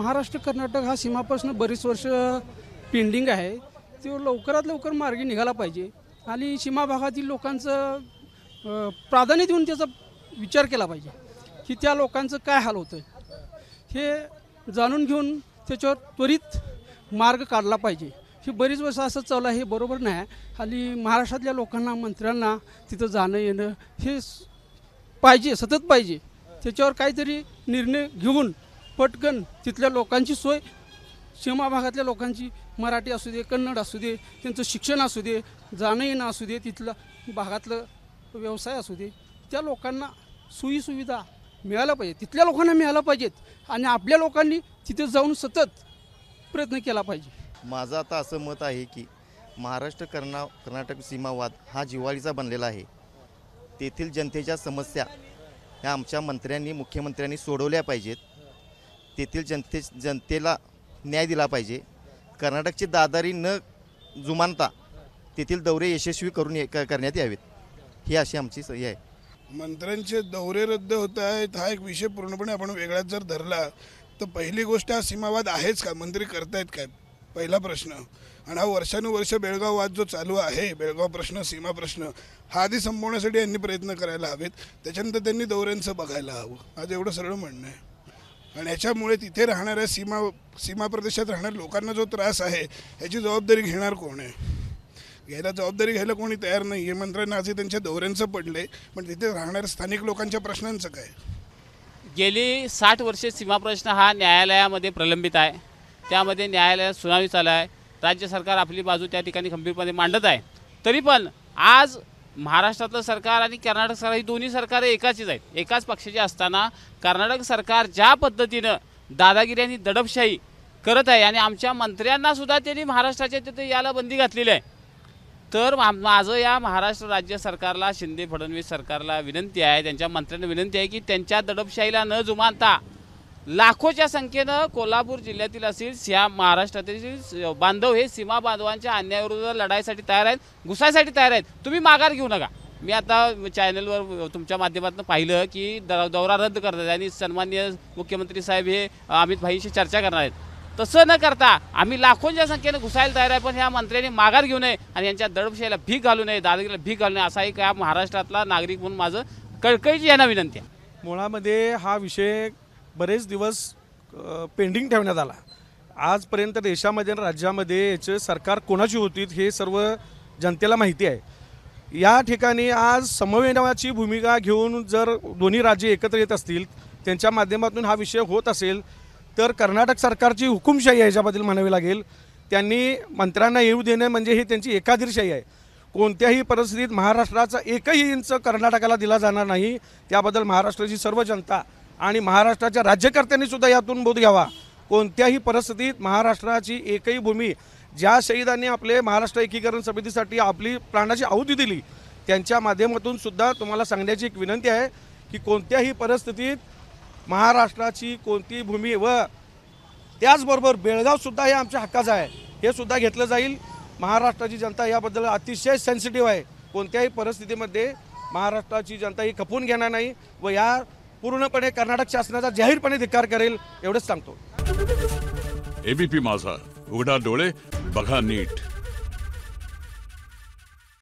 महाराष्ट्र कर्नाटक हा सीमापासून बरीच वर्ष पेंडिंग आहे तो लवकरात लवकर मार्गी निघाला पाहिजे आणि सीमा भागातील लोकांचं प्राधान्य देऊन त्याचा विचार केला पाहिजे की त्या लोकांचं काय हाल होतं हे जाणून घेऊन त्याच्यावर त्वरित मार्ग काढला पाहिजे ही बरीच वर्ष असं आहे हे बरोबर नाही आणि महाराष्ट्रातल्या लोकांना मंत्र्यांना तिथं जाणं येणं हे पाहिजे सतत पाहिजे त्याच्यावर काहीतरी निर्णय घेऊन पटकन तिथल्या लोकांची सोय सीमा भागातल्या लोकांची मराठी असू दे कन्नड असू दे त्यांचं शिक्षण असू दे जाणं येणं असू दे तिथलं भागातलं व्यवसाय असू दे त्या लोकांना सोयीसुविधा मिळायला पाहिजे तिथल्या लोकांना मिळायला पाहिजेत आणि आपल्या लोकांनी तिथे जाऊन सतत प्रयत्न केला पाहिजे माझं आता असं मत आहे की महाराष्ट्र कर्ना कर्नाटक सीमावाद हा जिवाळीचा बनलेला आहे तेथील जनतेच्या समस्या ह्या आमच्या मंत्र्यांनी मुख्यमंत्र्यांनी सोडवल्या पाहिजेत तेथील जनते जनतेला न्याय दिला पाहिजे कर्नाटकची दादारी न जुमानता तेथील दौरे यशस्वी करून करण्यात यावेत ही अशी आमची सही आहे मंत्र्यांचे दौरे रद्द होत आहेत हा एक विषय पूर्णपणे आपण वेगळाच जर धरला तर पहिली गोष्ट हा सीमावाद आहेच का मंत्री करतायत काय पहिला प्रश्न आणि हा वर्षानुवर्ष बेळगाव वाद जो चालू आहे बेळगाव प्रश्न सीमा प्रश्न हा आधी संपवण्यासाठी यांनी प्रयत्न करायला हवेत त्याच्यानंतर त्यांनी दौऱ्यांचं बघायला हवं आज एवढं सरळ म्हणणं आहे आणि याच्यामुळे तिथे राहणाऱ्या सीमा सीमा प्रदेशात राहणाऱ्या लोकांना जो त्रास आहे याची जबाबदारी घेणार कोण आहे घ्यायला जबाबदारी घ्यायला कोणी तयार नाही हे मंत्र्यांना आजही त्यांच्या दौऱ्यांचं पडलं आहे पण तिथे राहणाऱ्या स्थानिक लोकांच्या प्रश्नांचं काय गेली साठ वर्षे सीमा प्रश्न हा न्यायालयामध्ये प्रलंबित आहे त्यामध्ये न्यायालयात सुनावणी चालू आहे राज्य सरकार आपली बाजू त्या ठिकाणी खंबीरपणे मांडत आहे तरी पण आज महाराष्ट्रातलं सरकार आणि कर्नाटक सरकार ही दोन्ही सरकार एकाचीच आहेत एकाच पक्षाची असताना कर्नाटक सरकार ज्या पद्धतीनं दादागिरी आणि दडपशाही करत आहे आणि आमच्या मंत्र्यांनासुद्धा त्यांनी महाराष्ट्राच्या तिथे याला बंदी घातलेली आहे तर माझं या महाराष्ट्र राज्य सरकारला शिंदे फडणवीस सरकारला विनंती आहे त्यांच्या मंत्र्यांना विनंती आहे की त्यांच्या दडपशाहीला न जुमानता लाखोच्या संख्येनं कोल्हापूर जिल्ह्यातील असतील सिया महाराष्ट्रातील बांधव हे सीमा बांधवांच्या अन्यायाविरुद्ध लढाईसाठी तयार आहेत घुसायसाठी तयार आहेत तुम्ही माघार घेऊ नका मी आता चॅनलवर तुमच्या माध्यमातून पाहिलं की दौरा रद्द करतात आणि सन्मान्य मुख्यमंत्री साहेब हे अमित भाईंशी चर्चा करणार आहेत तसं न करता आम्ही लाखोंच्या संख्येनं घुसायला तयार आहे पण ह्या मंत्र्यांनी माघार घेऊ नये आणि यांच्या दडपशाहीला भीक घालू नये दादागिरीला भीक घालू नये असाही का महाराष्ट्रातला नागरिक म्हणून माझं कळकळीची यांना विनंती आहे मुळामध्ये हा विषय बरेच दिवस पेंडिंग ठेवण्यात आला आजपर्यंत देशामध्ये आणि राज्यामध्ये याचे सरकार कोणाची होती हे सर्व जनतेला माहिती आहे या ठिकाणी आज समवेनवाची भूमिका घेऊन जर दोन्ही राज्य एकत्र येत असतील त्यांच्या माध्यमातून हा विषय होत असेल तर कर्नाटक सरकारची हुकुमशाही ह्याच्याबद्दल म्हणावी लागेल त्यांनी मंत्र्यांना येऊ देणे म्हणजे ही त्यांची एकाधिरशाही आहे कोणत्याही परिस्थितीत महाराष्ट्राचा एकही इंच कर्नाटकाला दिला जाणार नाही त्याबद्दल महाराष्ट्राची सर्व जनता आणि महाराष्ट्राच्या राज्यकर्त्यांनी सुद्धा यातून बोध घ्यावा कोणत्याही परिस्थितीत महाराष्ट्राची एकही भूमी ज्या शहीदांनी आपले महाराष्ट्र एकीकरण समितीसाठी आपली प्राणाची आहुती दिली त्यांच्या माध्यमातून सुद्धा तुम्हाला सांगण्याची एक विनंती आहे की कोणत्याही परिस्थितीत महाराष्ट्राची कोणती भूमी व त्याचबरोबर बेळगावसुद्धा हे आमच्या हक्काचं आहे हे सुद्धा घेतलं जाईल महाराष्ट्राची जनता याबद्दल अतिशय सेन्सिटिव्ह आहे कोणत्याही परिस्थितीमध्ये महाराष्ट्राची जनता ही खपून घेणार नाही व या पूर्णपणे कर्नाटक शासनाचा जाहीरपणे धिक्कार करेल एवढंच सांगतो एबीपी माझा उघडा डोळे बघा नीट